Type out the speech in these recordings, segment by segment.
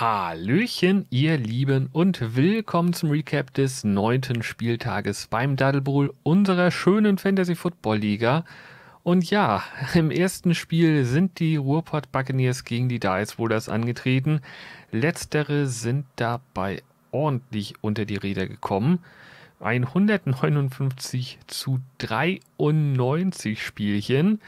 Hallöchen, ihr Lieben, und willkommen zum Recap des neunten Spieltages beim Daddle Bowl unserer schönen Fantasy Football Liga. Und ja, im ersten Spiel sind die Ruhrpott Buccaneers gegen die Dice Rollers angetreten. Letztere sind dabei ordentlich unter die Räder gekommen. Ein 159 zu 93 Spielchen.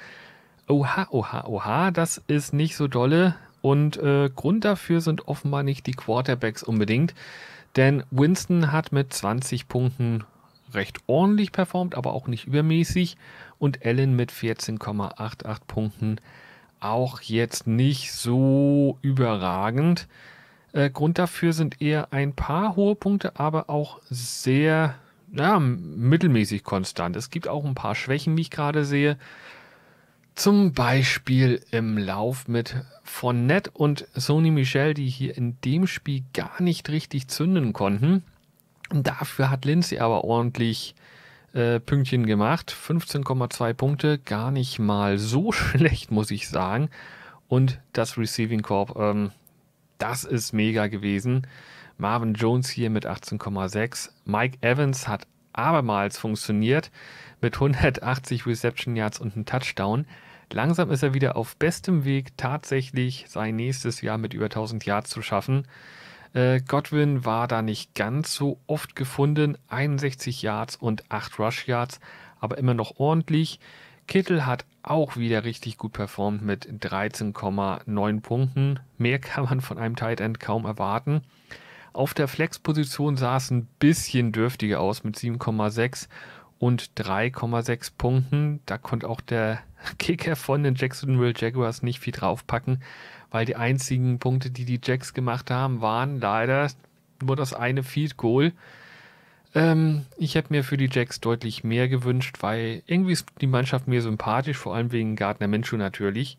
Oha, oha, oha, das ist nicht so dolle. Und äh, Grund dafür sind offenbar nicht die Quarterbacks unbedingt, denn Winston hat mit 20 Punkten recht ordentlich performt, aber auch nicht übermäßig. Und Allen mit 14,88 Punkten auch jetzt nicht so überragend. Äh, Grund dafür sind eher ein paar hohe Punkte, aber auch sehr naja, mittelmäßig konstant. Es gibt auch ein paar Schwächen, wie ich gerade sehe. Zum Beispiel im Lauf mit Fournette und Sony Michel, die hier in dem Spiel gar nicht richtig zünden konnten. Dafür hat Lindsay aber ordentlich äh, Pünktchen gemacht. 15,2 Punkte, gar nicht mal so schlecht, muss ich sagen. Und das Receiving Corp, ähm, das ist mega gewesen. Marvin Jones hier mit 18,6. Mike Evans hat abermals funktioniert mit 180 Reception Yards und einem Touchdown. Langsam ist er wieder auf bestem Weg, tatsächlich sein nächstes Jahr mit über 1000 Yards zu schaffen. Äh, Godwin war da nicht ganz so oft gefunden, 61 Yards und 8 Rush Yards, aber immer noch ordentlich. Kittel hat auch wieder richtig gut performt mit 13,9 Punkten. Mehr kann man von einem Tight End kaum erwarten. Auf der Flex-Position sah es ein bisschen dürftiger aus mit 7,6 und 3,6 Punkten. Da konnte auch der Kicker von den Jacksonville Jaguars nicht viel draufpacken, weil die einzigen Punkte, die die Jacks gemacht haben, waren leider nur das eine Field Goal. Ähm, ich hätte mir für die Jacks deutlich mehr gewünscht, weil irgendwie ist die Mannschaft mir sympathisch, vor allem wegen Gardner Minshew natürlich.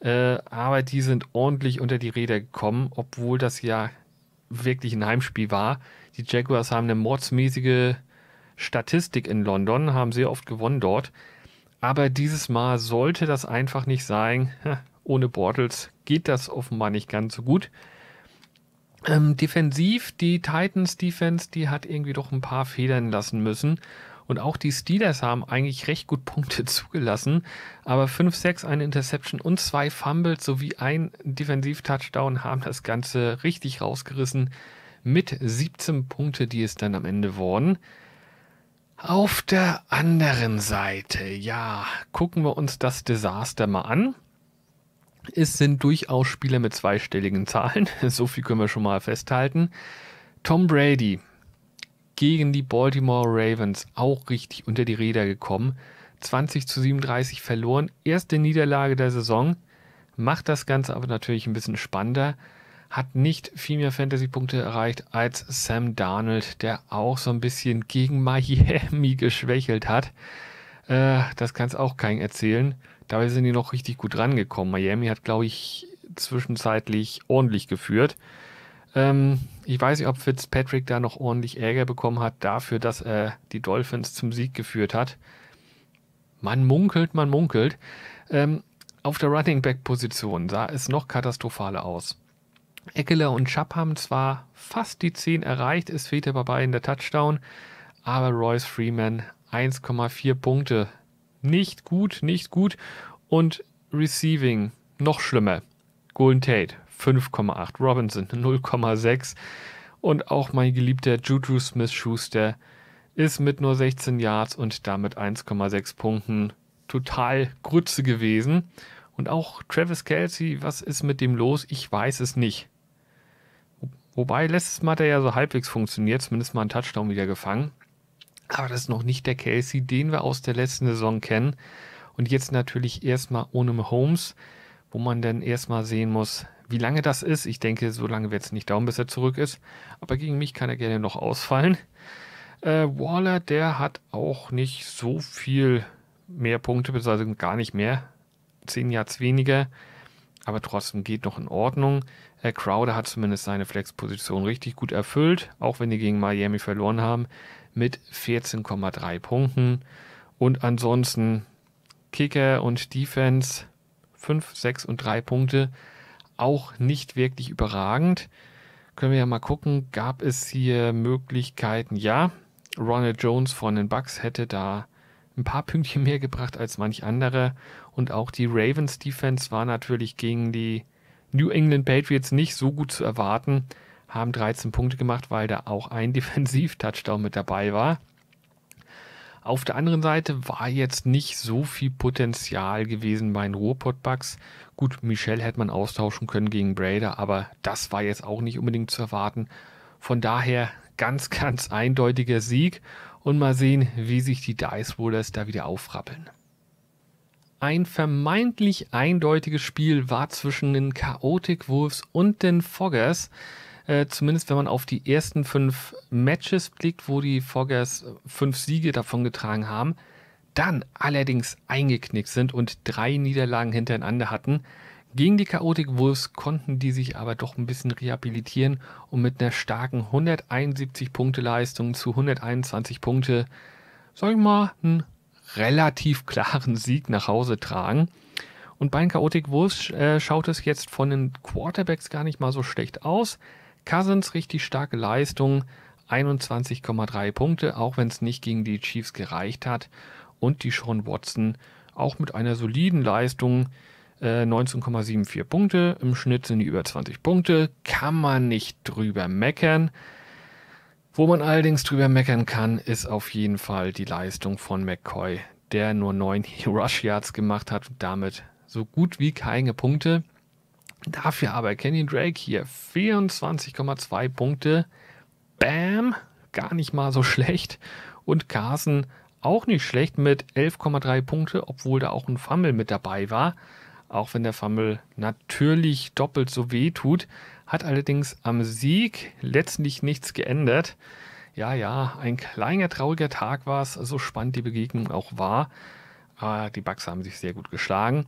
Äh, aber die sind ordentlich unter die Räder gekommen, obwohl das ja wirklich ein Heimspiel war. Die Jaguars haben eine mordsmäßige Statistik in London, haben sehr oft gewonnen dort. Aber dieses Mal sollte das einfach nicht sein. Ohne Bortles geht das offenbar nicht ganz so gut. Ähm, defensiv, die Titans Defense, die hat irgendwie doch ein paar Federn lassen müssen. Und auch die Steelers haben eigentlich recht gut Punkte zugelassen. Aber 5-6, eine Interception und zwei Fumbles sowie ein Defensiv-Touchdown haben das Ganze richtig rausgerissen. Mit 17 Punkte, die es dann am Ende wurden. Auf der anderen Seite, ja, gucken wir uns das Desaster mal an. Es sind durchaus Spieler mit zweistelligen Zahlen. So viel können wir schon mal festhalten. Tom Brady gegen die Baltimore Ravens auch richtig unter die Räder gekommen. 20 zu 37 verloren, erste Niederlage der Saison, macht das Ganze aber natürlich ein bisschen spannender. Hat nicht viel mehr Fantasy-Punkte erreicht als Sam Darnold, der auch so ein bisschen gegen Miami geschwächelt hat. Äh, das kann es auch keinem erzählen. Dabei sind die noch richtig gut rangekommen. Miami hat, glaube ich, zwischenzeitlich ordentlich geführt. Ähm, ich weiß nicht, ob Fitzpatrick da noch ordentlich Ärger bekommen hat dafür, dass er die Dolphins zum Sieg geführt hat. Man munkelt, man munkelt. Ähm, auf der Running Back Position sah es noch katastrophaler aus. Eckler und Schapp haben zwar fast die 10 erreicht, es fehlte bei beiden der Touchdown, aber Royce Freeman 1,4 Punkte. Nicht gut, nicht gut. Und Receiving noch schlimmer. Golden Tate 5,8, Robinson 0,6 und auch mein geliebter Juju Smith-Schuster ist mit nur 16 Yards und damit 1,6 Punkten total Grütze gewesen. Und auch Travis Kelsey, was ist mit dem los? Ich weiß es nicht. Wobei, letztes Mal hat er ja so halbwegs funktioniert, zumindest mal einen Touchdown wieder gefangen. Aber das ist noch nicht der Kelsey, den wir aus der letzten Saison kennen. Und jetzt natürlich erstmal ohne Holmes, wo man dann erstmal sehen muss, wie lange das ist, ich denke, so lange wird es nicht dauern, bis er zurück ist. Aber gegen mich kann er gerne noch ausfallen. Äh, Waller, der hat auch nicht so viel mehr Punkte, beziehungsweise gar nicht mehr. Zehn Yards weniger. Aber trotzdem geht noch in Ordnung. Äh, Crowder hat zumindest seine Flexposition richtig gut erfüllt, auch wenn die gegen Miami verloren haben, mit 14,3 Punkten. Und ansonsten Kicker und Defense 5, 6 und 3 Punkte auch nicht wirklich überragend. Können wir ja mal gucken, gab es hier Möglichkeiten? Ja, Ronald Jones von den Bucks hätte da ein paar Pünktchen mehr gebracht als manch andere. Und auch die Ravens Defense war natürlich gegen die New England Patriots nicht so gut zu erwarten. Haben 13 Punkte gemacht, weil da auch ein Defensiv-Touchdown mit dabei war. Auf der anderen Seite war jetzt nicht so viel Potenzial gewesen bei den Ruhrpott-Bugs. Gut, Michel hätte man austauschen können gegen Brader, aber das war jetzt auch nicht unbedingt zu erwarten. Von daher ganz, ganz eindeutiger Sieg und mal sehen, wie sich die Dice Rollers da wieder aufrappeln. Ein vermeintlich eindeutiges Spiel war zwischen den Chaotic Wolves und den Foggers. Äh, zumindest wenn man auf die ersten fünf Matches blickt, wo die Foggers äh, fünf Siege davongetragen haben, dann allerdings eingeknickt sind und drei Niederlagen hintereinander hatten. Gegen die Chaotic Wolves konnten die sich aber doch ein bisschen rehabilitieren und mit einer starken 171 Punkte Leistung zu 121 Punkte, sag ich mal, einen relativ klaren Sieg nach Hause tragen. Und bei den Chaotic Wolves äh, schaut es jetzt von den Quarterbacks gar nicht mal so schlecht aus. Cousins richtig starke Leistung, 21,3 Punkte, auch wenn es nicht gegen die Chiefs gereicht hat. Und die Sean Watson auch mit einer soliden Leistung, äh, 19,74 Punkte. Im Schnitt sind die über 20 Punkte. Kann man nicht drüber meckern. Wo man allerdings drüber meckern kann, ist auf jeden Fall die Leistung von McCoy, der nur 9 Rush Yards gemacht hat und damit so gut wie keine Punkte. Dafür aber Kenny Drake hier 24,2 Punkte. Bam, gar nicht mal so schlecht. Und Carson auch nicht schlecht mit 11,3 Punkte, obwohl da auch ein Fumble mit dabei war. Auch wenn der Fumble natürlich doppelt so weh tut, hat allerdings am Sieg letztlich nichts geändert. Ja, ja, ein kleiner trauriger Tag war es, so spannend die Begegnung auch war. Ah, die Bugs haben sich sehr gut geschlagen.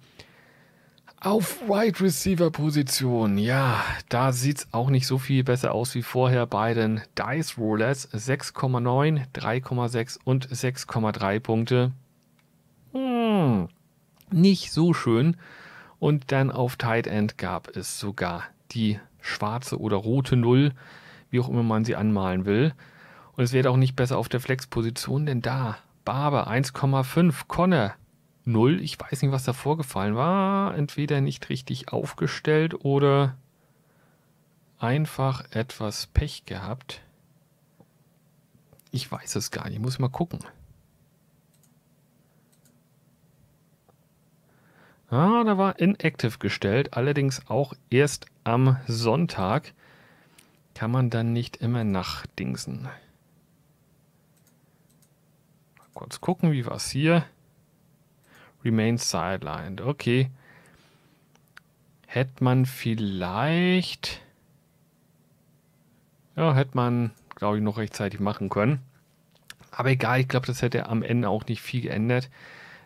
Auf Wide Receiver Position, ja, da sieht es auch nicht so viel besser aus wie vorher bei den Dice Rollers. 6,9, 3,6 und 6,3 Punkte. Hm, nicht so schön. Und dann auf Tight End gab es sogar die schwarze oder rote Null, wie auch immer man sie anmalen will. Und es wird auch nicht besser auf der Flex-Position, denn da Barber 1,5, Connor 1,5. 0. Ich weiß nicht, was da vorgefallen war. Entweder nicht richtig aufgestellt oder einfach etwas Pech gehabt. Ich weiß es gar nicht. Ich muss mal gucken. Ah, da war inactive gestellt, allerdings auch erst am Sonntag. Kann man dann nicht immer nachdingsen. Mal kurz gucken, wie war es hier? Remains sidelined. Okay. Hätte man vielleicht. Ja, hätte man, glaube ich, noch rechtzeitig machen können. Aber egal, ich glaube, das hätte am Ende auch nicht viel geändert.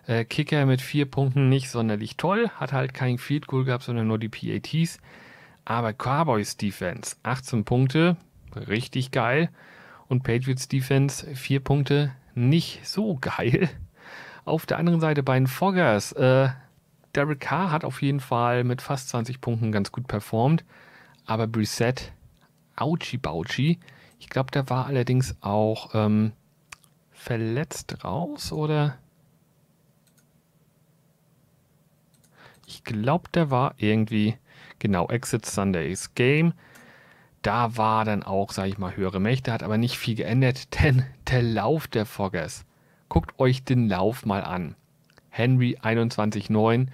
Äh, Kicker mit vier Punkten nicht sonderlich toll. Hat halt kein Field Goal gehabt, sondern nur die PATs. Aber Cowboys Defense 18 Punkte, richtig geil. Und Patriots Defense vier Punkte, nicht so geil. Auf der anderen Seite bei den Foggers, äh, Derek Carr hat auf jeden Fall mit fast 20 Punkten ganz gut performt, aber Brissett, Auchi Bauchi, ich glaube, der war allerdings auch ähm, verletzt raus, oder? Ich glaube, der war irgendwie, genau, Exit Sundays Game. Da war dann auch, sage ich mal, höhere Mächte, hat aber nicht viel geändert, denn der Lauf der Foggers Guckt euch den Lauf mal an. Henry 21,9,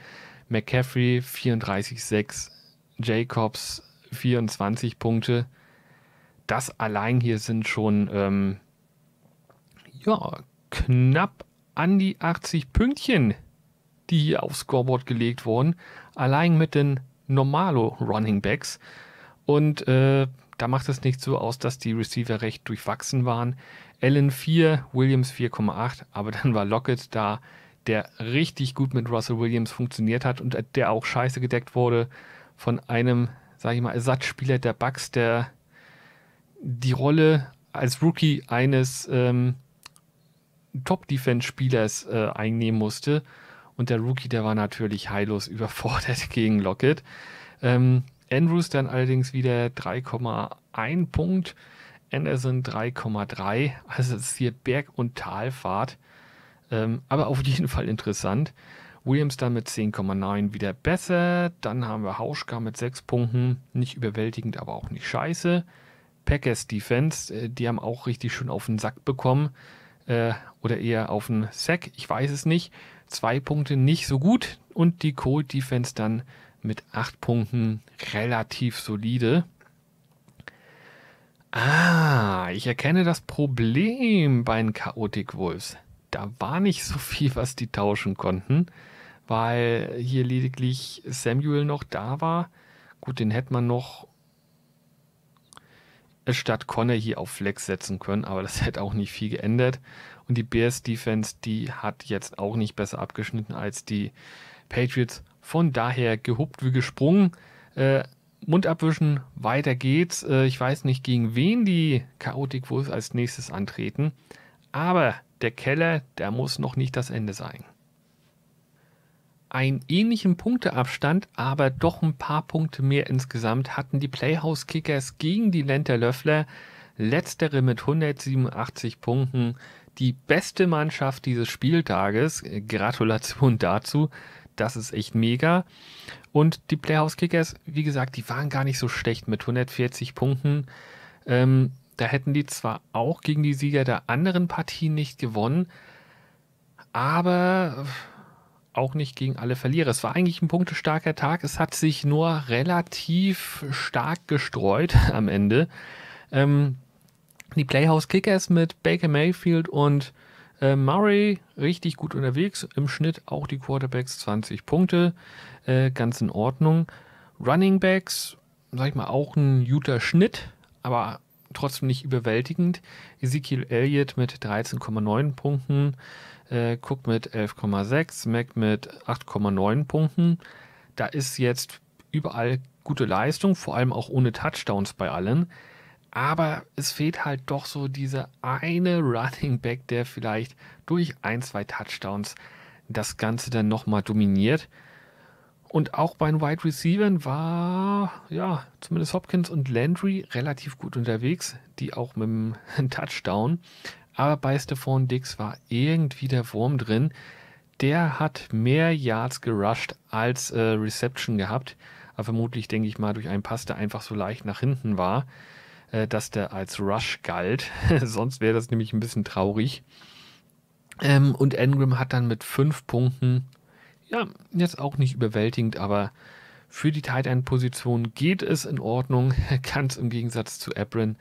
McCaffrey 34,6, Jacobs 24 Punkte. Das allein hier sind schon ähm, ja, knapp an die 80 Pünktchen, die hier aufs Scoreboard gelegt wurden. Allein mit den normalo Running Backs. Und äh, da macht es nicht so aus, dass die Receiver recht durchwachsen waren. Allen 4, Williams 4,8, aber dann war Lockett da, der richtig gut mit Russell Williams funktioniert hat und der auch scheiße gedeckt wurde von einem, sage ich mal, Ersatzspieler der Bucks, der die Rolle als Rookie eines ähm, Top-Defense-Spielers äh, einnehmen musste. Und der Rookie, der war natürlich heillos überfordert gegen Lockett. Ähm, Andrews dann allerdings wieder 3,1 Punkt, Anderson 3,3. Also es ist hier Berg- und Talfahrt. Ähm, aber auf jeden Fall interessant. Williams dann mit 10,9 wieder besser. Dann haben wir Hauschka mit 6 Punkten. Nicht überwältigend, aber auch nicht scheiße. Packers Defense, äh, die haben auch richtig schön auf den Sack bekommen. Äh, oder eher auf den Sack, ich weiß es nicht. Zwei Punkte nicht so gut. Und die Cold Defense dann mit 8 Punkten relativ solide. Ah, ich erkenne das Problem bei den Chaotic Wolves. Da war nicht so viel, was die tauschen konnten, weil hier lediglich Samuel noch da war. Gut, den hätte man noch statt Conner hier auf Flex setzen können, aber das hätte auch nicht viel geändert. Und die Bears Defense, die hat jetzt auch nicht besser abgeschnitten als die Patriots. Von daher gehupt wie gesprungen. Äh, Mund abwischen, weiter geht's. Äh, ich weiß nicht, gegen wen die Chaotik Wolves als nächstes antreten. Aber der Keller, der muss noch nicht das Ende sein. Einen ähnlichen Punkteabstand, aber doch ein paar Punkte mehr insgesamt hatten die Playhouse Kickers gegen die Lenter Löffler. Letztere mit 187 Punkten. Die beste Mannschaft dieses Spieltages. Äh, Gratulation dazu. Das ist echt mega. Und die Playhouse Kickers, wie gesagt, die waren gar nicht so schlecht mit 140 Punkten. Ähm, da hätten die zwar auch gegen die Sieger der anderen Partien nicht gewonnen, aber auch nicht gegen alle Verlierer. Es war eigentlich ein punktestarker Tag. Es hat sich nur relativ stark gestreut am Ende. Ähm, die Playhouse Kickers mit Baker Mayfield und äh, Murray richtig gut unterwegs, im Schnitt auch die Quarterbacks 20 Punkte, äh, ganz in Ordnung. Running Backs, sag ich mal, auch ein guter Schnitt, aber trotzdem nicht überwältigend. Ezekiel Elliott mit 13,9 Punkten, äh, Cook mit 11,6, Mac mit 8,9 Punkten. Da ist jetzt überall gute Leistung, vor allem auch ohne Touchdowns bei allen. Aber es fehlt halt doch so dieser eine Running Back, der vielleicht durch ein, zwei Touchdowns das Ganze dann nochmal dominiert. Und auch bei den Wide Receivers war, ja, zumindest Hopkins und Landry relativ gut unterwegs, die auch mit einem Touchdown. Aber bei Stephon Dix war irgendwie der Wurm drin. Der hat mehr Yards gerusht als äh, Reception gehabt. Aber vermutlich, denke ich mal, durch einen Pass, der einfach so leicht nach hinten war. Äh, dass der als Rush galt. Sonst wäre das nämlich ein bisschen traurig. Ähm, und Engram hat dann mit fünf Punkten, ja, jetzt auch nicht überwältigend, aber für die Tight End Position geht es in Ordnung, ganz im Gegensatz zu Ebrin,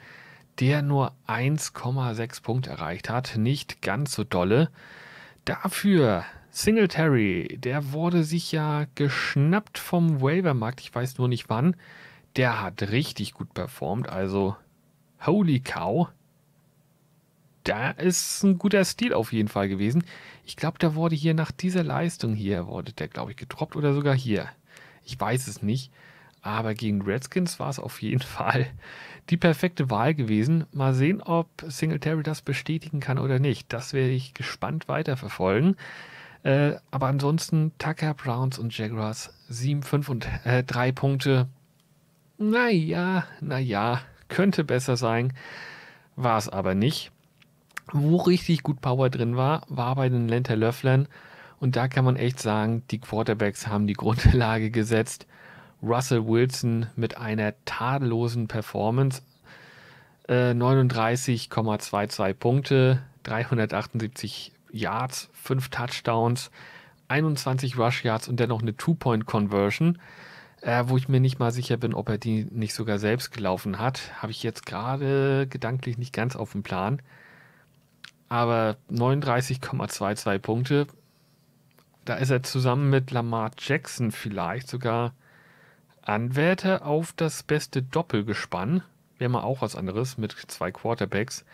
der nur 1,6 Punkte erreicht hat, nicht ganz so dolle. Dafür Singletary, der wurde sich ja geschnappt vom Waivermarkt, ich weiß nur nicht wann der hat richtig gut performt. Also, holy cow. Da ist ein guter Stil auf jeden Fall gewesen. Ich glaube, der wurde hier nach dieser Leistung hier, wurde der, glaube ich, getroppt oder sogar hier. Ich weiß es nicht. Aber gegen Redskins war es auf jeden Fall die perfekte Wahl gewesen. Mal sehen, ob Singletary das bestätigen kann oder nicht. Das werde ich gespannt weiterverfolgen. Äh, aber ansonsten Tucker, Browns und Jaguars 7, 5 und äh, 3 Punkte naja, naja, könnte besser sein, war es aber nicht. Wo richtig gut Power drin war, war bei den Lenter Löfflern. Und da kann man echt sagen, die Quarterbacks haben die Grundlage gesetzt. Russell Wilson mit einer tadellosen Performance. Äh, 39,22 Punkte, 378 Yards, 5 Touchdowns, 21 Rush Yards und dennoch eine Two-Point-Conversion äh, wo ich mir nicht mal sicher bin, ob er die nicht sogar selbst gelaufen hat. Habe ich jetzt gerade gedanklich nicht ganz auf dem Plan. Aber 39,22 Punkte. Da ist er zusammen mit Lamar Jackson vielleicht sogar Anwärter auf das beste Doppelgespann. Wäre mal auch was anderes mit zwei Quarterbacks.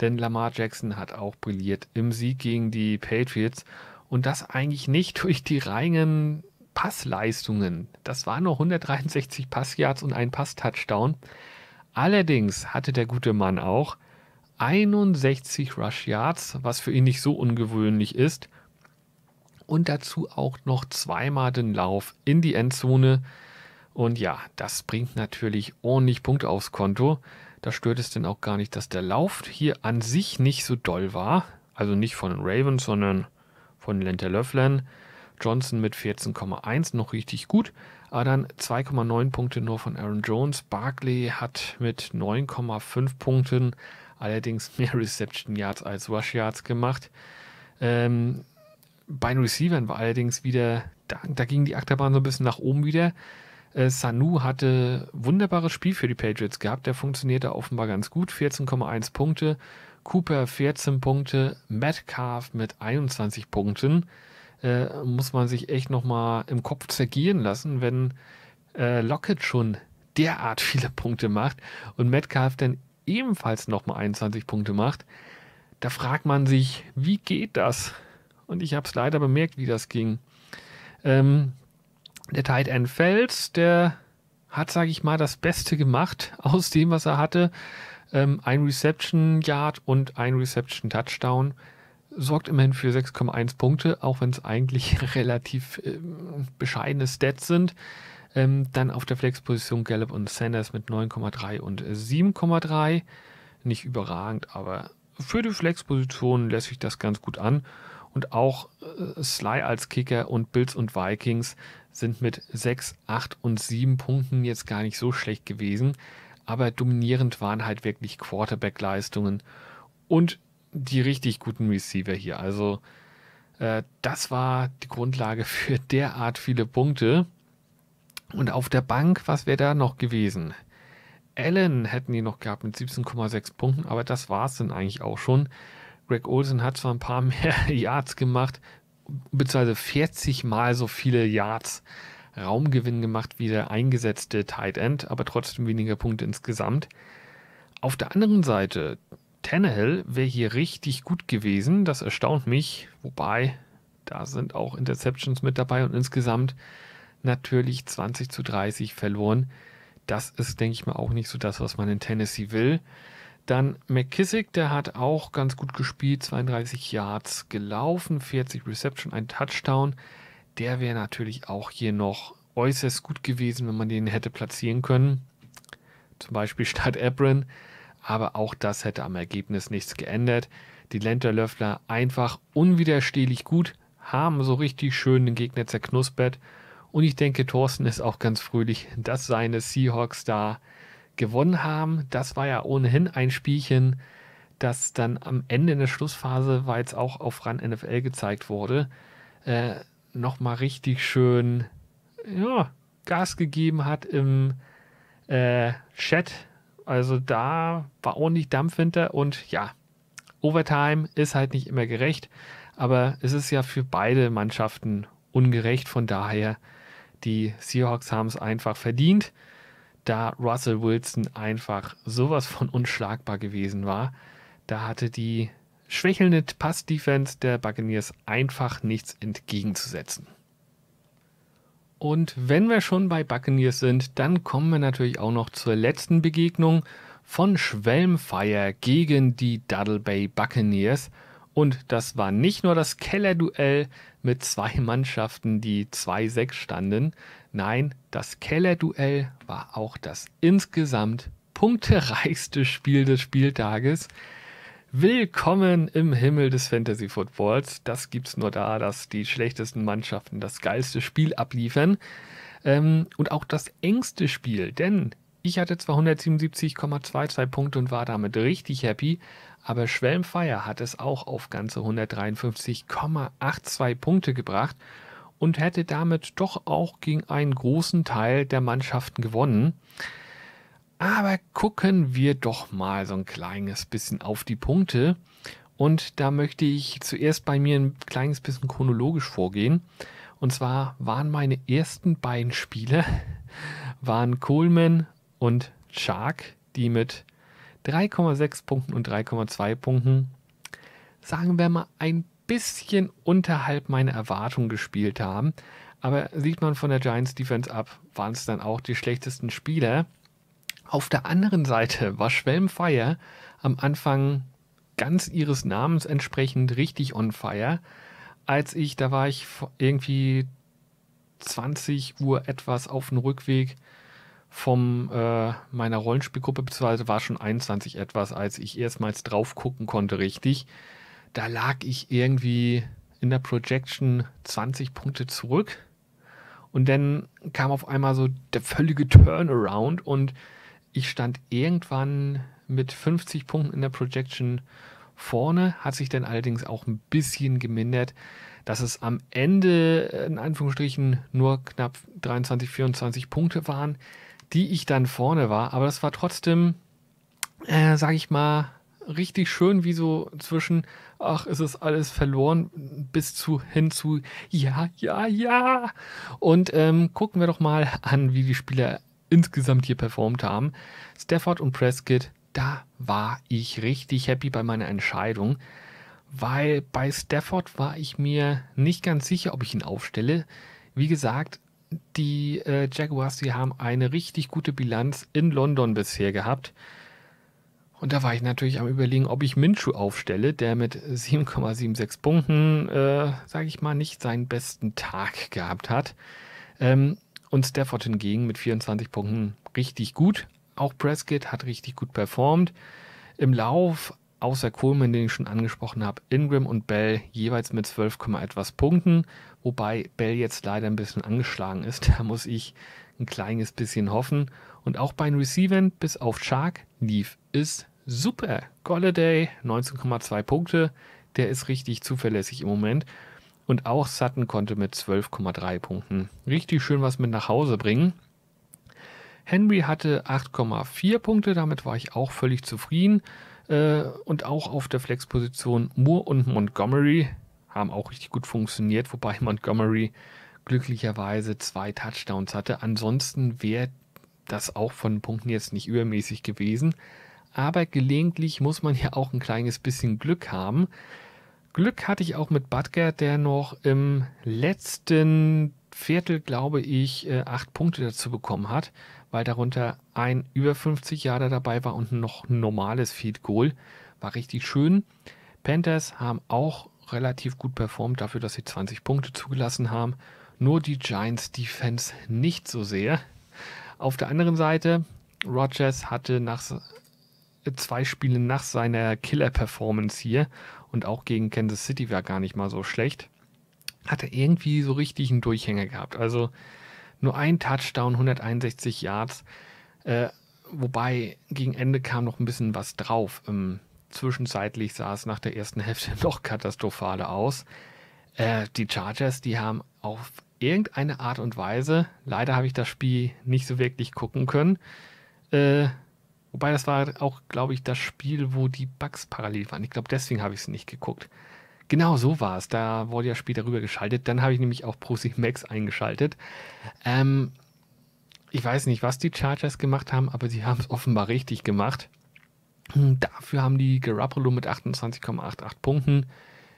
Denn Lamar Jackson hat auch brilliert im Sieg gegen die Patriots. Und das eigentlich nicht durch die reinen Passleistungen. Das waren nur 163 Passyards und ein Pass-Touchdown. Allerdings hatte der gute Mann auch 61 Rush Yards, was für ihn nicht so ungewöhnlich ist. Und dazu auch noch zweimal den Lauf in die Endzone. Und ja, das bringt natürlich ordentlich Punkte aufs Konto. Da stört es denn auch gar nicht, dass der Lauf hier an sich nicht so doll war. Also nicht von Ravens, sondern von Lente Löfflern. Johnson mit 14,1 noch richtig gut, aber dann 2,9 Punkte nur von Aaron Jones. Barkley hat mit 9,5 Punkten allerdings mehr Reception Yards als Rush Yards gemacht. Ähm, bei den Receivern war allerdings wieder, da, da ging die Achterbahn so ein bisschen nach oben wieder. Äh, Sanu hatte wunderbares Spiel für die Patriots gehabt, der funktionierte offenbar ganz gut, 14,1 Punkte. Cooper 14 Punkte, Metcalf mit 21 Punkten. Äh, muss man sich echt nochmal im Kopf zergehen lassen, wenn äh, Lockett schon derart viele Punkte macht und Metcalf dann ebenfalls nochmal 21 Punkte macht. Da fragt man sich, wie geht das? Und ich habe es leider bemerkt, wie das ging. Ähm, der Tight End Fels, der hat, sage ich mal, das Beste gemacht aus dem, was er hatte. Ähm, ein Reception Yard und ein Reception Touchdown sorgt immerhin für 6,1 Punkte, auch wenn es eigentlich relativ äh, bescheidene Stats sind. Ähm, dann auf der Flexposition Gallup und Sanders mit 9,3 und 7,3. Nicht überragend, aber für die Flexposition lässt sich das ganz gut an. Und auch äh, Sly als Kicker und Bills und Vikings sind mit 6, 8 und 7 Punkten jetzt gar nicht so schlecht gewesen. Aber dominierend waren halt wirklich Quarterback-Leistungen. Und die richtig guten Receiver hier. Also äh, das war die Grundlage für derart viele Punkte. Und auf der Bank, was wäre da noch gewesen? Allen hätten die noch gehabt mit 17,6 Punkten, aber das war es dann eigentlich auch schon. Greg Olsen hat zwar ein paar mehr Yards gemacht, beziehungsweise 40 mal so viele Yards Raumgewinn gemacht wie der eingesetzte Tight End, aber trotzdem weniger Punkte insgesamt. Auf der anderen Seite, Tannehill wäre hier richtig gut gewesen. Das erstaunt mich. Wobei, da sind auch Interceptions mit dabei und insgesamt natürlich 20 zu 30 verloren. Das ist, denke ich mal, auch nicht so das, was man in Tennessee will. Dann McKissick, der hat auch ganz gut gespielt, 32 Yards gelaufen, 40 Reception, ein Touchdown. Der wäre natürlich auch hier noch äußerst gut gewesen, wenn man den hätte platzieren können. Zum Beispiel statt Ebron aber auch das hätte am Ergebnis nichts geändert. Die Lenter Löffler einfach unwiderstehlich gut, haben so richtig schön den Gegner zerknuspert und ich denke, Thorsten ist auch ganz fröhlich, dass seine Seahawks da gewonnen haben. Das war ja ohnehin ein Spielchen, das dann am Ende in der Schlussphase, weil es auch auf RAN NFL gezeigt wurde, äh, nochmal richtig schön ja, Gas gegeben hat im äh, Chat also da war ordentlich Dampf hinter und ja, Overtime ist halt nicht immer gerecht, aber es ist ja für beide Mannschaften ungerecht. Von daher, die Seahawks haben es einfach verdient, da Russell Wilson einfach sowas von unschlagbar gewesen war. Da hatte die schwächelnde Pass-Defense der Buccaneers einfach nichts entgegenzusetzen. Und wenn wir schon bei Buccaneers sind, dann kommen wir natürlich auch noch zur letzten Begegnung von Schwelmfire gegen die Duddle Bay Buccaneers. Und das war nicht nur das Kellerduell mit zwei Mannschaften, die 2-6 standen. Nein, das Kellerduell war auch das insgesamt punktereichste Spiel des Spieltages. Willkommen im Himmel des Fantasy Footballs. Das gibt es nur da, dass die schlechtesten Mannschaften das geilste Spiel abliefern. Ähm, und auch das engste Spiel, denn ich hatte zwar 177,22 Punkte und war damit richtig happy, aber Schwelmfeier hat es auch auf ganze 153,82 Punkte gebracht und hätte damit doch auch gegen einen großen Teil der Mannschaften gewonnen. Aber gucken wir doch mal so ein kleines bisschen auf die Punkte. Und da möchte ich zuerst bei mir ein kleines bisschen chronologisch vorgehen. Und zwar waren meine ersten beiden Spieler waren Coleman und Shark, die mit 3,6 Punkten und 3,2 Punkten, sagen wir mal, ein bisschen unterhalb meiner Erwartungen gespielt haben. Aber sieht man von der Giants Defense ab, waren es dann auch die schlechtesten Spieler. Auf der anderen Seite war Schwelm Fire am Anfang ganz ihres Namens entsprechend richtig on fire. Als ich, da war ich irgendwie 20 Uhr etwas auf dem Rückweg von äh, meiner Rollenspielgruppe, beziehungsweise war schon 21 etwas, als ich erstmals drauf gucken konnte, richtig. Da lag ich irgendwie in der Projection 20 Punkte zurück. Und dann kam auf einmal so der völlige Turnaround und ich stand irgendwann mit 50 Punkten in der Projection vorne, hat sich dann allerdings auch ein bisschen gemindert, dass es am Ende in Anführungsstrichen nur knapp 23, 24 Punkte waren, die ich dann vorne war. Aber das war trotzdem, äh, sage ich mal, richtig schön, wie so zwischen, ach, ist es alles verloren, bis zu hin zu, ja, ja, ja. Und ähm, gucken wir doch mal an, wie die Spieler insgesamt hier performt haben. Stafford und Prescott, da war ich richtig happy bei meiner Entscheidung, weil bei Stafford war ich mir nicht ganz sicher, ob ich ihn aufstelle. Wie gesagt, die äh, Jaguars, die haben eine richtig gute Bilanz in London bisher gehabt. Und da war ich natürlich am überlegen, ob ich Minshu aufstelle, der mit 7,76 Punkten, äh, sage ich mal, nicht seinen besten Tag gehabt hat. Ähm, und Stafford hingegen mit 24 Punkten richtig gut. Auch Prescott hat richtig gut performt. Im Lauf, außer Coleman, den ich schon angesprochen habe, Ingram und Bell jeweils mit 12, etwas Punkten. Wobei Bell jetzt leider ein bisschen angeschlagen ist. Da muss ich ein kleines bisschen hoffen. Und auch bei den Receivern, bis auf Shark, lief es super. Golladay 19,2 Punkte. Der ist richtig zuverlässig im Moment. Und auch Sutton konnte mit 12,3 Punkten richtig schön was mit nach Hause bringen. Henry hatte 8,4 Punkte, damit war ich auch völlig zufrieden. Äh, und auch auf der Flexposition Moore und Montgomery haben auch richtig gut funktioniert, wobei Montgomery glücklicherweise zwei Touchdowns hatte. Ansonsten wäre das auch von Punkten jetzt nicht übermäßig gewesen. Aber gelegentlich muss man ja auch ein kleines bisschen Glück haben. Glück hatte ich auch mit Butker, der noch im letzten Viertel, glaube ich, äh, acht Punkte dazu bekommen hat, weil darunter ein über 50 Jahre dabei war und noch ein normales Feed Goal. War richtig schön. Panthers haben auch relativ gut performt dafür, dass sie 20 Punkte zugelassen haben. Nur die Giants Defense nicht so sehr. Auf der anderen Seite, Rogers hatte nach äh, zwei Spielen nach seiner Killer-Performance hier und auch gegen Kansas City war gar nicht mal so schlecht, hat er irgendwie so richtig einen Durchhänger gehabt. Also nur ein Touchdown, 161 Yards. Äh, wobei gegen Ende kam noch ein bisschen was drauf. Ähm, zwischenzeitlich sah es nach der ersten Hälfte noch katastrophaler aus. Äh, die Chargers, die haben auf irgendeine Art und Weise, leider habe ich das Spiel nicht so wirklich gucken können, äh, Wobei das war auch, glaube ich, das Spiel, wo die Bugs parallel waren. Ich glaube, deswegen habe ich es nicht geguckt. Genau so war es. Da wurde ja später rüber geschaltet. Dann habe ich nämlich auch ProSieben Max eingeschaltet. Ähm, ich weiß nicht, was die Chargers gemacht haben, aber sie haben es offenbar richtig gemacht. Hm, dafür haben die Garoppolo mit 28,88 Punkten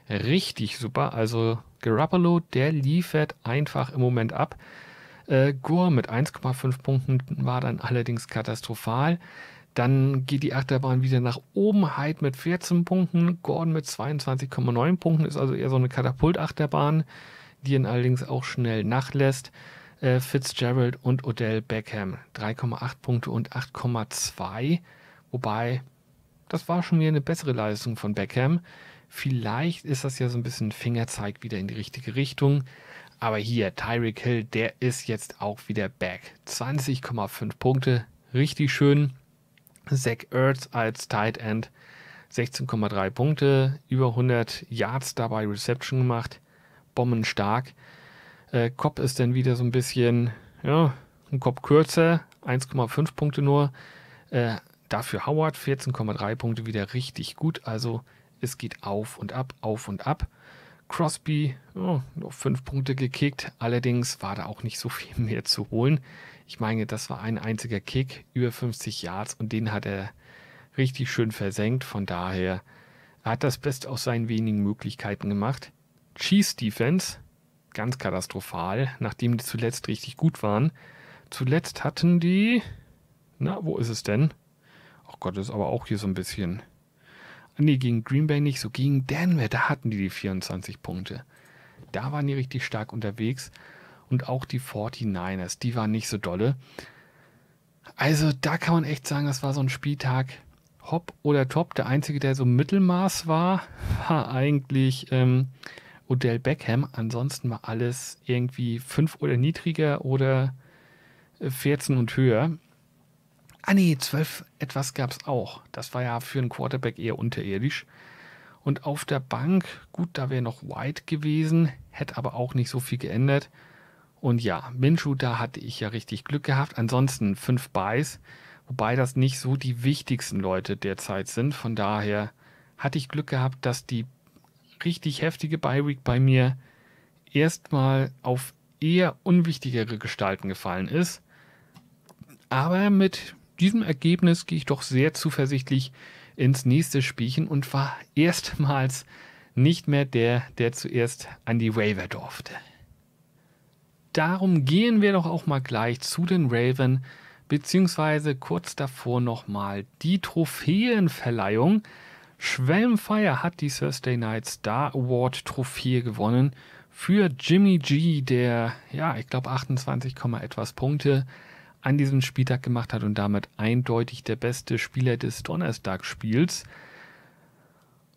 richtig super. Also Garoppolo, der liefert einfach im Moment ab. Äh, Gore mit 1,5 Punkten war dann allerdings katastrophal. Dann geht die Achterbahn wieder nach oben. Hyde mit 14 Punkten, Gordon mit 22,9 Punkten. Ist also eher so eine Katapultachterbahn, die ihn allerdings auch schnell nachlässt. Äh, Fitzgerald und Odell Beckham 3,8 Punkte und 8,2. Wobei, das war schon wieder eine bessere Leistung von Beckham. Vielleicht ist das ja so ein bisschen Fingerzeig wieder in die richtige Richtung. Aber hier, Tyreek Hill, der ist jetzt auch wieder back. 20,5 Punkte, richtig schön. Zach Ertz als Tight End 16,3 Punkte, über 100 Yards dabei Reception gemacht, bombenstark. Äh, Cobb ist dann wieder so ein bisschen, ja, ein Kopf kürzer, 1,5 Punkte nur. Äh, dafür Howard 14,3 Punkte wieder richtig gut. Also es geht auf und ab, auf und ab. Crosby, oh, nur 5 Punkte gekickt, allerdings war da auch nicht so viel mehr zu holen. Ich meine, das war ein einziger Kick, über 50 Yards und den hat er richtig schön versenkt. Von daher hat das Beste aus seinen wenigen Möglichkeiten gemacht. Cheese Defense, ganz katastrophal, nachdem die zuletzt richtig gut waren. Zuletzt hatten die, na, wo ist es denn? Ach Gott, das ist aber auch hier so ein bisschen. Nee, gegen Green Bay nicht, so gegen Denver, da hatten die die 24 Punkte. Da waren die richtig stark unterwegs und auch die 49ers, die waren nicht so dolle. Also da kann man echt sagen, das war so ein Spieltag hopp oder top. Der einzige, der so Mittelmaß war, war eigentlich ähm, Odell Beckham. Ansonsten war alles irgendwie 5 oder niedriger oder 14 äh, und höher. Ah nee, 12 etwas gab es auch. Das war ja für einen Quarterback eher unterirdisch. Und auf der Bank, gut, da wäre noch White gewesen, hätte aber auch nicht so viel geändert. Und ja, Minshu, da hatte ich ja richtig Glück gehabt. Ansonsten fünf Buys, wobei das nicht so die wichtigsten Leute derzeit sind. Von daher hatte ich Glück gehabt, dass die richtig heftige Buy-Week bei mir erstmal auf eher unwichtigere Gestalten gefallen ist. Aber mit diesem Ergebnis gehe ich doch sehr zuversichtlich ins nächste Spielchen und war erstmals nicht mehr der, der zuerst an die Waiver durfte darum gehen wir doch auch mal gleich zu den Raven, beziehungsweise kurz davor nochmal die Trophäenverleihung. Schwelmfire hat die Thursday Night Star Award Trophäe gewonnen für Jimmy G, der, ja, ich glaube 28, etwas Punkte an diesem Spieltag gemacht hat und damit eindeutig der beste Spieler des Donnerstagsspiels.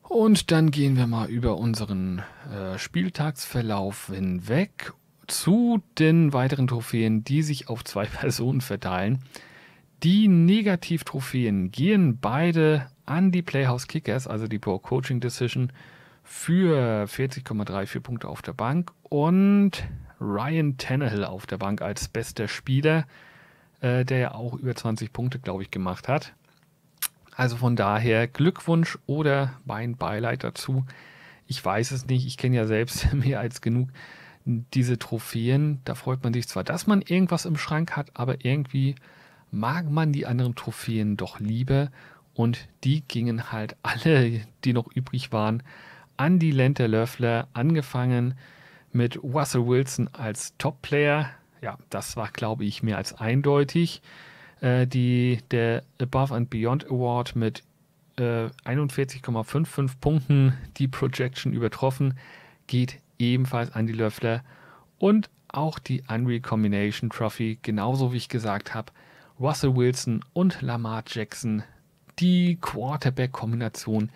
Und dann gehen wir mal über unseren äh, Spieltagsverlauf hinweg zu den weiteren Trophäen, die sich auf zwei Personen verteilen. Die Negativ-Trophäen gehen beide an die Playhouse Kickers, also die Pro Coaching Decision, für 40,34 Punkte auf der Bank und Ryan Tannehill auf der Bank als bester Spieler, äh, der ja auch über 20 Punkte, glaube ich, gemacht hat. Also von daher Glückwunsch oder mein Beileid dazu. Ich weiß es nicht, ich kenne ja selbst mehr als genug diese Trophäen. Da freut man sich zwar, dass man irgendwas im Schrank hat, aber irgendwie mag man die anderen Trophäen doch lieber. Und die gingen halt alle, die noch übrig waren, an die Lente Löffler, angefangen mit Russell Wilson als Top-Player. Ja, das war, glaube ich, mehr als eindeutig. Äh, die, der Above and Beyond Award mit äh, 41,55 Punkten, die Projection übertroffen, geht ebenfalls Andy Löffler und auch die Unreal Combination Trophy, genauso wie ich gesagt habe, Russell Wilson und Lamar Jackson, die Quarterback-Kombination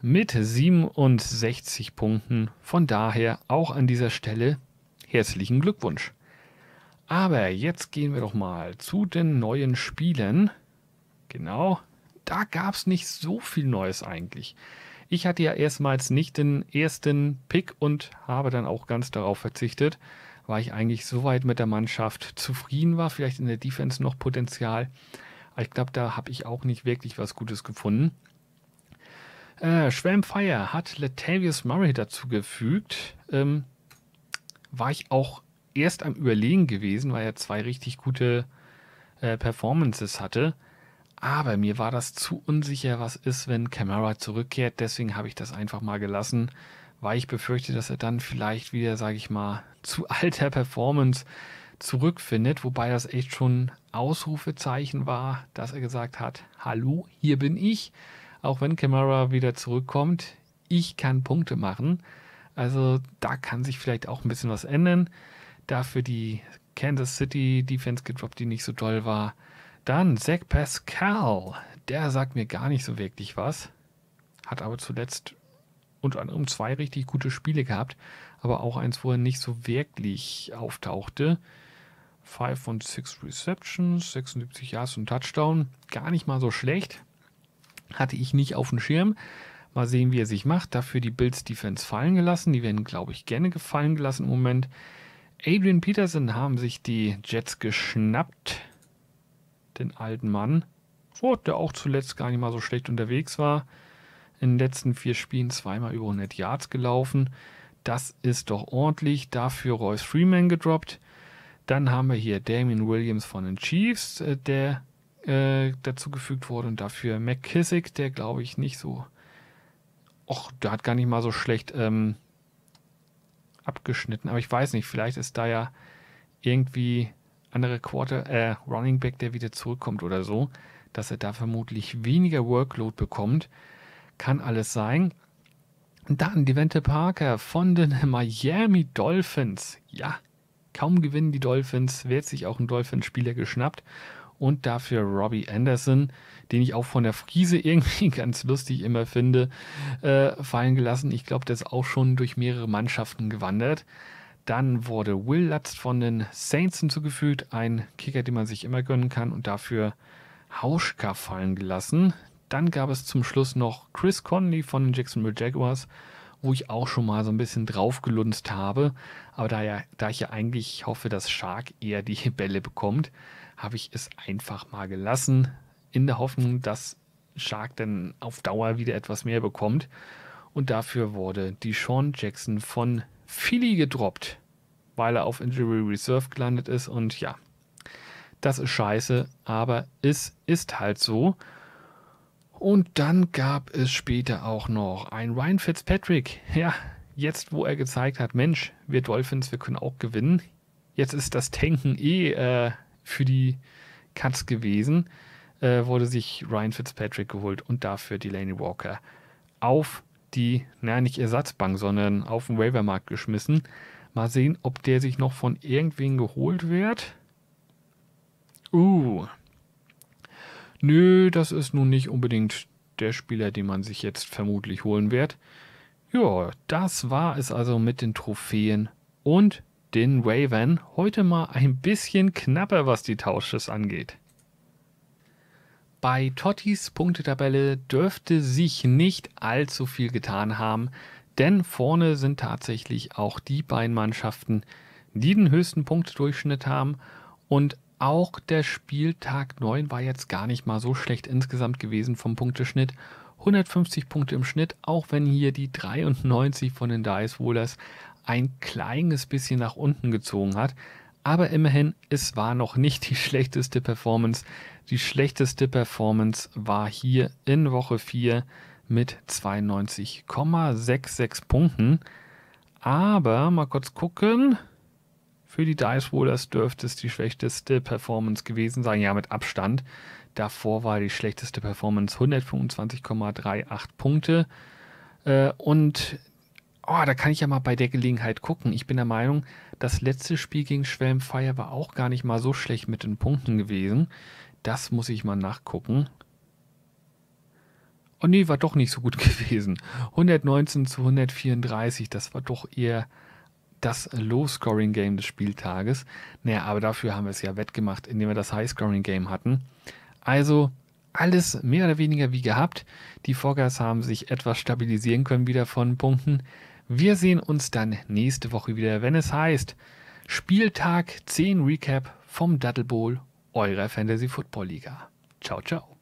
mit 67 Punkten. Von daher auch an dieser Stelle herzlichen Glückwunsch. Aber jetzt gehen wir doch mal zu den neuen Spielen. Genau, da gab es nicht so viel Neues eigentlich. Ich hatte ja erstmals nicht den ersten Pick und habe dann auch ganz darauf verzichtet, weil ich eigentlich soweit mit der Mannschaft zufrieden war. Vielleicht in der Defense noch Potenzial. Aber ich glaube, da habe ich auch nicht wirklich was Gutes gefunden. Äh, Schwelm Fire hat Latavius Murray dazugefügt. Ähm, war ich auch erst am Überlegen gewesen, weil er zwei richtig gute äh, Performances hatte. Aber mir war das zu unsicher, was ist, wenn Camara zurückkehrt. Deswegen habe ich das einfach mal gelassen, weil ich befürchte, dass er dann vielleicht wieder, sage ich mal, zu alter Performance zurückfindet. Wobei das echt schon Ausrufezeichen war, dass er gesagt hat, hallo, hier bin ich. Auch wenn Camara wieder zurückkommt, ich kann Punkte machen. Also da kann sich vielleicht auch ein bisschen was ändern. Dafür die Kansas City Defense gedroppt, die nicht so toll war. Dann Zach Pascal. Der sagt mir gar nicht so wirklich was. Hat aber zuletzt unter anderem zwei richtig gute Spiele gehabt, aber auch eins, wo er nicht so wirklich auftauchte. 5 und 6 Receptions, 76 Yards und Touchdown. Gar nicht mal so schlecht. Hatte ich nicht auf dem Schirm. Mal sehen, wie er sich macht. Dafür die Bills Defense fallen gelassen. Die werden, glaube ich, gerne gefallen gelassen im Moment. Adrian Peterson haben sich die Jets geschnappt den alten Mann Ford, der auch zuletzt gar nicht mal so schlecht unterwegs war. In den letzten vier Spielen zweimal über 100 Yards gelaufen. Das ist doch ordentlich. Dafür Royce Freeman gedroppt. Dann haben wir hier Damien Williams von den Chiefs, äh, der äh, dazugefügt wurde. Und dafür McKissick, der glaube ich nicht so. Och, der hat gar nicht mal so schlecht ähm, abgeschnitten. Aber ich weiß nicht, vielleicht ist da ja irgendwie andere Quarter, äh, Running Back, der wieder zurückkommt oder so, dass er da vermutlich weniger Workload bekommt. Kann alles sein. Und dann Devante Parker von den Miami Dolphins. Ja, kaum gewinnen die Dolphins, wird sich auch ein Dolphins-Spieler geschnappt. Und dafür Robbie Anderson, den ich auch von der Friese irgendwie ganz lustig immer finde, äh, fallen gelassen. Ich glaube, der ist auch schon durch mehrere Mannschaften gewandert. Dann wurde Will Lutz von den Saints hinzugefügt, ein Kicker, den man sich immer gönnen kann und dafür Hauschka fallen gelassen. Dann gab es zum Schluss noch Chris Conley von den Jacksonville Jaguars, wo ich auch schon mal so ein bisschen draufgelunzt habe. Aber da, ja, da ich ja eigentlich hoffe, dass Shark eher die Bälle bekommt, habe ich es einfach mal gelassen, in der Hoffnung, dass Shark dann auf Dauer wieder etwas mehr bekommt. Und dafür wurde die Sean Jackson von Philly gedroppt, weil er auf Injury Reserve gelandet ist. Und ja, das ist scheiße, aber es ist halt so. Und dann gab es später auch noch ein Ryan Fitzpatrick. Ja, jetzt wo er gezeigt hat, Mensch, wir Dolphins, wir können auch gewinnen. Jetzt ist das Tanken eh äh, für die Cuts gewesen. Äh, wurde sich Ryan Fitzpatrick geholt und dafür Delaney Walker auf die, naja, nicht Ersatzbank, sondern auf den Waivermarkt geschmissen. Mal sehen, ob der sich noch von irgendwen geholt wird. Uh. Nö, das ist nun nicht unbedingt der Spieler, den man sich jetzt vermutlich holen wird. Ja, das war es also mit den Trophäen und den Wavern. Heute mal ein bisschen knapper, was die Tausches angeht. Bei Tottis Punktetabelle dürfte sich nicht allzu viel getan haben, denn vorne sind tatsächlich auch die beiden Mannschaften, die den höchsten Punktdurchschnitt haben und auch der Spieltag 9 war jetzt gar nicht mal so schlecht insgesamt gewesen vom Punkteschnitt. 150 Punkte im Schnitt, auch wenn hier die 93 von den Dice Rollers ein kleines bisschen nach unten gezogen hat. Aber immerhin, es war noch nicht die schlechteste Performance, die schlechteste Performance war hier in Woche 4 mit 92,66 Punkten. Aber mal kurz gucken. Für die Dice Rollers dürfte es die schlechteste Performance gewesen sein. Ja, mit Abstand. Davor war die schlechteste Performance 125,38 Punkte. Äh, und oh, da kann ich ja mal bei der Gelegenheit gucken. Ich bin der Meinung, das letzte Spiel gegen Schwelmfire war auch gar nicht mal so schlecht mit den Punkten gewesen. Das muss ich mal nachgucken. Oh nee, war doch nicht so gut gewesen. 119 zu 134, das war doch eher das Low-Scoring-Game des Spieltages. Naja, aber dafür haben wir es ja wettgemacht, indem wir das High-Scoring-Game hatten. Also alles mehr oder weniger wie gehabt. Die Vorgas haben sich etwas stabilisieren können wieder von Punkten. Wir sehen uns dann nächste Woche wieder, wenn es heißt Spieltag 10 Recap vom Dattel Bowl eurer Fantasy Football Liga. Ciao, ciao.